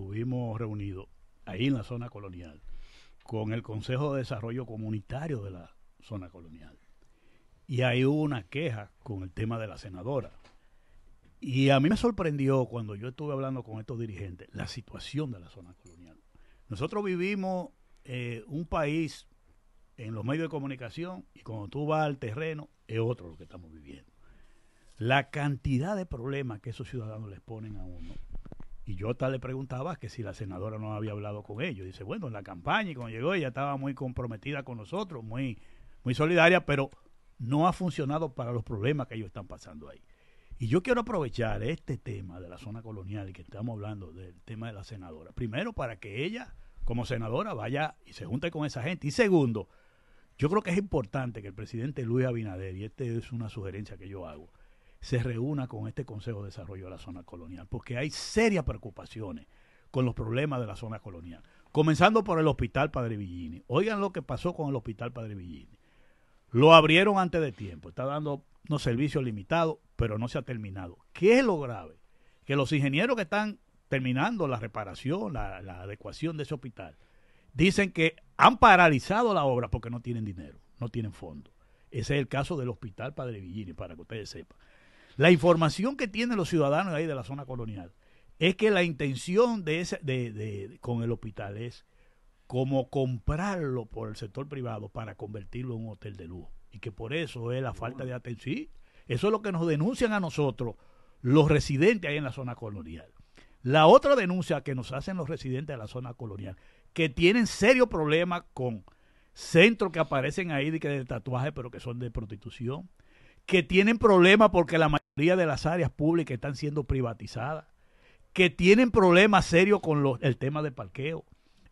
estuvimos reunidos ahí en la zona colonial con el Consejo de Desarrollo Comunitario de la zona colonial. Y ahí hubo una queja con el tema de la senadora. Y a mí me sorprendió cuando yo estuve hablando con estos dirigentes la situación de la zona colonial. Nosotros vivimos eh, un país en los medios de comunicación y cuando tú vas al terreno es otro lo que estamos viviendo. La cantidad de problemas que esos ciudadanos les ponen a uno y yo hasta le preguntaba que si la senadora no había hablado con ellos. Dice, bueno, en la campaña y cuando llegó ella estaba muy comprometida con nosotros, muy, muy solidaria, pero no ha funcionado para los problemas que ellos están pasando ahí. Y yo quiero aprovechar este tema de la zona colonial y que estamos hablando del tema de la senadora. Primero, para que ella, como senadora, vaya y se junte con esa gente. Y segundo, yo creo que es importante que el presidente Luis Abinader, y esta es una sugerencia que yo hago, se reúna con este Consejo de Desarrollo de la Zona Colonial, porque hay serias preocupaciones con los problemas de la zona colonial. Comenzando por el Hospital Padre Villini. Oigan lo que pasó con el Hospital Padre Villini. Lo abrieron antes de tiempo, está dando unos servicios limitados, pero no se ha terminado. ¿Qué es lo grave? Que los ingenieros que están terminando la reparación, la, adecuación de ese hospital, dicen que han paralizado la obra porque no tienen dinero, no tienen fondos. Ese es el caso del Hospital Padre Villini, para que ustedes sepan. La información que tienen los ciudadanos ahí de la zona colonial es que la intención de, ese, de, con el hospital es como comprarlo por el sector privado para convertirlo en un hotel de lujo. Y que por eso es la falta de atención. Sí, eso es lo que nos denuncian a nosotros los residentes ahí en la zona colonial. La otra denuncia que nos hacen los residentes de la zona colonial, que tienen serio problema con centros que aparecen ahí de, que de tatuaje, pero que son de prostitución, que tienen problemas porque la mayoría de las áreas públicas están siendo privatizadas, que tienen problemas serios con el tema del parqueo.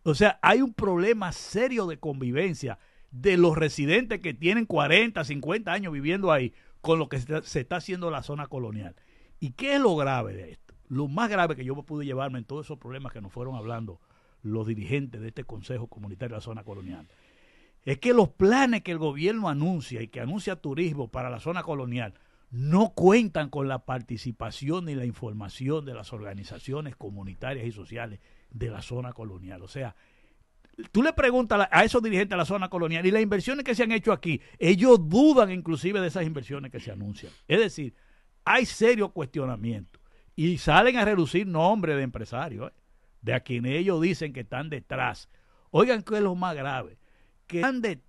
O sea, hay un problema serio de convivencia de los residentes que tienen 40, 50 años viviendo ahí con lo que se está, haciendo la zona colonial. ¿Y qué es lo grave de esto? Lo más grave que yo pude llevarme en todos esos problemas que nos fueron hablando los dirigentes de este Consejo Comunitario de la Zona Colonial es que los planes que el gobierno anuncia y que anuncia turismo para la zona colonial no cuentan con la participación ni la información de las organizaciones comunitarias y sociales de la zona colonial. O sea, tú le preguntas a esos dirigentes de la zona colonial y las inversiones que se han hecho aquí, ellos dudan inclusive de esas inversiones que se anuncian. Es decir, hay serio cuestionamiento y salen a relucir nombres de empresarios, ¿eh? de a quienes ellos dicen que están detrás. Oigan, ¿qué es lo más grave? que han de